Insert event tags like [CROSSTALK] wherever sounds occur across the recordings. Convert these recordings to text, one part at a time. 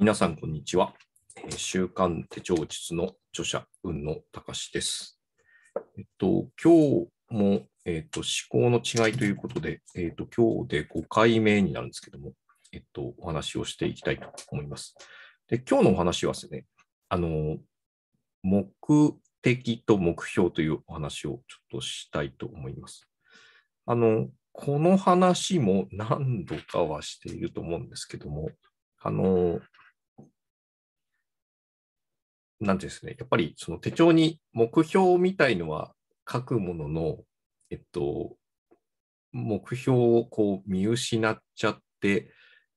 皆さん、こんにちは。週刊手帳術の著者、雲野隆です。えっと、今日も、えっと、思考の違いということで、えっと、今日で5回目になるんですけども、えっと、お話をしていきたいと思います。で、今日のお話はですね、あの、目的と目標というお話をちょっとしたいと思います。あの、この話も何度かはしていると思うんですけども、あの、なんていうんですね、やっぱりその手帳に目標みたいのは書くものの、えっと、目標をこう見失っちゃって、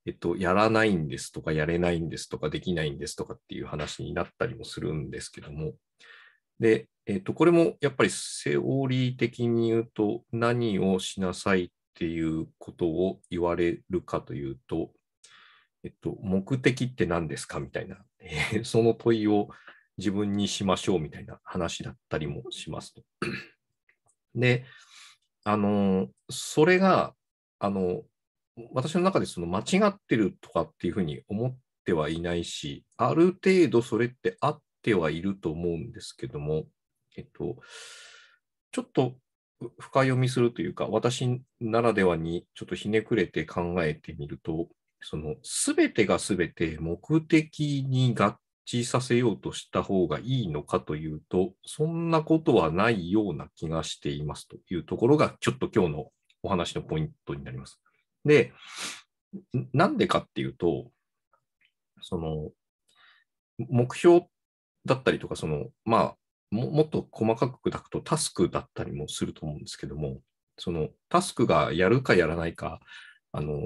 えっと、やらないんですとか、やれないんですとか、できないんですとかっていう話になったりもするんですけども、で、えっと、これもやっぱりセオリー的に言うと、何をしなさいっていうことを言われるかというと、えっと、目的って何ですかみたいな、[LAUGHS] その問いを自分にしましょうみたいな話だったりもしますと。[CLEARS THROAT] で、あの、それが、あの、私の中でその間違ってるとかっていうふうに思ってはいないし、ある程度それってあってはいると思うんですけども、えっと、ちょっと深読みするというか、私ならではにちょっとひねくれて考えてみると、その全てが全て目的に合致させようとした方がいいのかというと、そんなことはないような気がしていますというところが、ちょっと今日のお話のポイントになります。で、なんでかっていうと、その、目標だったりとか、その、まあ、もっと細かく砕くとタスクだったりもすると思うんですけども、そのタスクがやるかやらないか、あの、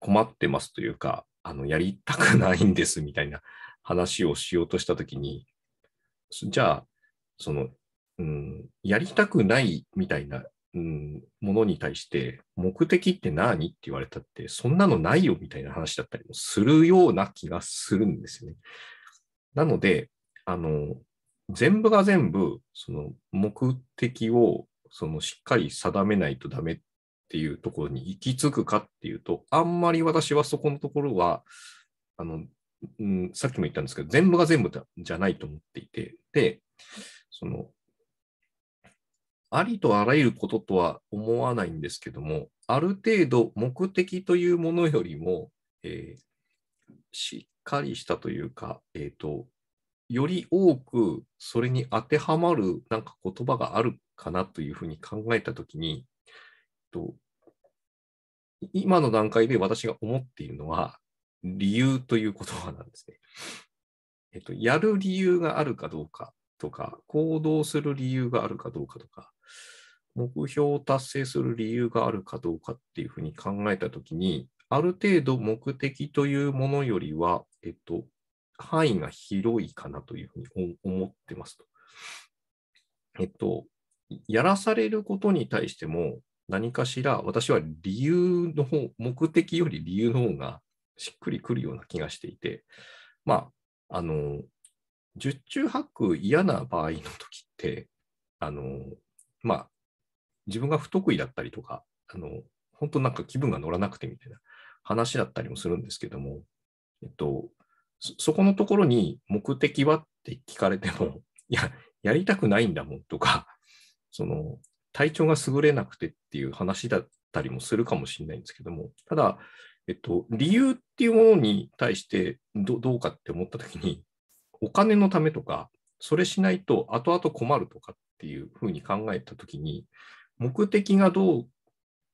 困ってますというか、あの、やりたくないんですみたいな話をしようとしたときに、じゃあ、その、うん、やりたくないみたいな、うん、ものに対して、目的って何って言われたって、そんなのないよみたいな話だったりもするような気がするんですよね。なので、あの、全部が全部、その目的を、そのしっかり定めないとダメっていうところに行き着くかっていうと、あんまり私はそこのところは、あの、うん、さっきも言ったんですけど、全部が全部じゃないと思っていて、で、その、ありとあらゆることとは思わないんですけども、ある程度目的というものよりも、えー、しっかりしたというか、えっ、ー、と、より多くそれに当てはまるなんか言葉があるかなというふうに考えたときに、えと、今の段階で私が思っているのは、理由という言葉なんですね。[LAUGHS] えっと、やる理由があるかどうかとか、行動する理由があるかどうかとか、目標を達成する理由があるかどうかっていうふうに考えたときに、ある程度目的というものよりは、えっと、範囲が広いかなというふうに思ってますと。えっと、やらされることに対しても、何かしら私は理由の方、目的より理由の方がしっくりくるような気がしていて、まあ、あの、十中八九嫌な場合の時って、あの、まあ、自分が不得意だったりとか、あの、本当なんか気分が乗らなくてみたいな話だったりもするんですけども、えっと、そそこのところに目的はって聞かれても、い [LAUGHS] や、やりたくないんだもんとか、その、体調が優れなくてっていう話だったりもするかもしれないんですけども、ただ、えっと、理由っていうものに対してどうかって思った時にお金のためとかそれしないと後々困るとかっていうふうに考えた時に目的がどう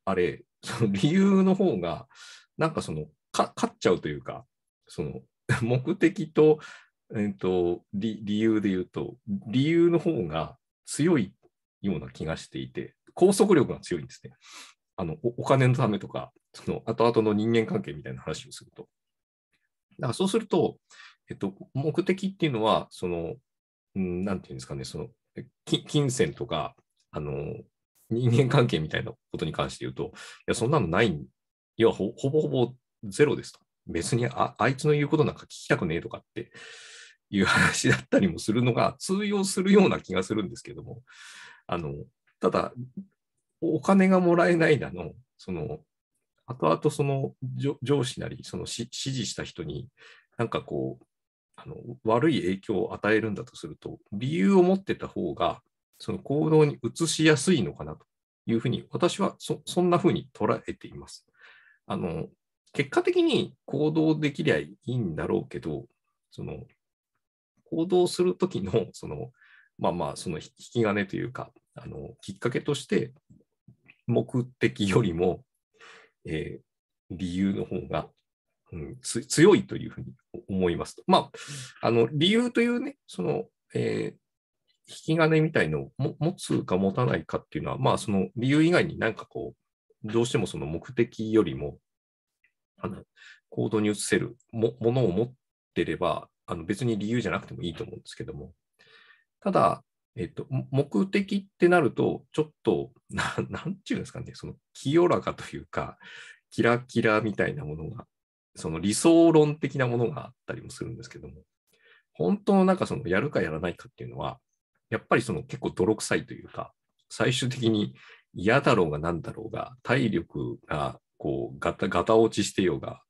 あれその理由の方がなんかその勝っちゃうというかその [LAUGHS] 目的と,、えっと理由で言うと理由の方が強いような気がしていて拘束力が強いんですね。あのお金のためとかその後々の人間関係みたいな話をすると。だからそうすると、えっと、目的っていうのは、その、なんていうんですかね、その、金銭とか、あの、人間関係みたいなことに関して言うと、いや、そんなのない、要はほぼほぼゼロですと。別にああいつの言うことなんか聞きたくねえとかっていう話だったりもするのが通用するような気がするんですけども、あの、ただ、お金がもらえないだの、その、後々その上司なり、その指示した人に、なんかこう、あの悪い影響を与えるんだとすると、理由を持ってた方が、その行動に移しやすいのかなというふうに、私はそそんなふうに捉えています。あの結果的に行動できりゃいいんだろうけど、その行動するときの、その、まあまあ、その引き金というか、あのきっかけとして、目的よりも、えー、理由の方が、うん、強いというふうに思いますと。まあ、あの理由というね、その、えー、引き金みたいのを持つか持たないかっていうのは、まあ、その理由以外になんかこう、どうしてもその目的よりも、あの行動に移せるもものを持ってれば、あの別に理由じゃなくてもいいと思うんですけども、ただ、えっと、目的ってなると、ちょっと、[LAUGHS] なんていうんですかね、その清らかというか、キラキラみたいなものが、その理想論的なものがあったりもするんですけども、本当のなんかそのやるかやらないかっていうのは、やっぱりその結構泥臭いというか、最終的に嫌だろうが何だろうが、体力がこうガタガタ落ちしてようが、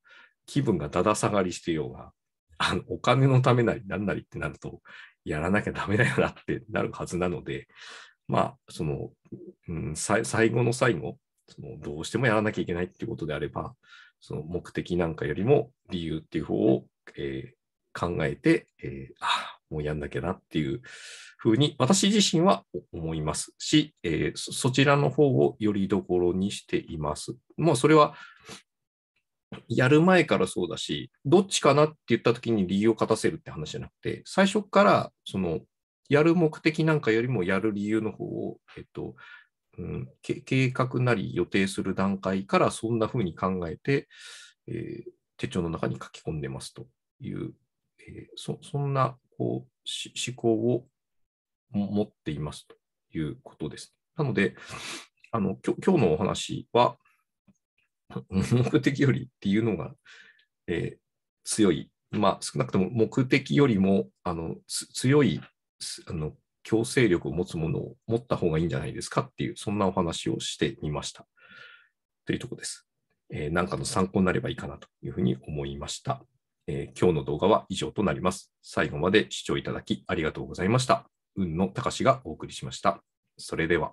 気分がだだ下がりしてようが、あのお金のためなり何なりってなると、やらなきゃダメだよなってなるはずなので、[LAUGHS] まあ、その、うん、最後の最後、そのどうしてもやらなきゃいけないっていうことであれば、その目的なんかよりも理由っていう方を、えー、考えて、えー、あもうやんなきゃなっていうふうに私自身は思いますし、えー、そちらの方をよりどころにしています。もうそれはやる前からそうだし、どっちかなって言った時に理由を勝たせるって話じゃなくて、最初からそのやる目的なんかよりもやる理由の方を、えっと、うん、計画なり予定する段階からそんな風に考えて、えー、手帳の中に書き込んでますという、えー、そそんなこう思考を持っていますということです。なので、あの今日のお話は、[LAUGHS] 目的よりっていうのが、えー、強い、まあ、少なくとも目的よりもあの強いあの強制力を持つものを持った方がいいんじゃないですかっていう、そんなお話をしてみました。というところです。えー、なんかの参考になればいいかなというふうに思いました。えー、今日の動画は以上となります。最後まで視聴いただきありがとうございました。運のたかしがお送りしました。それでは。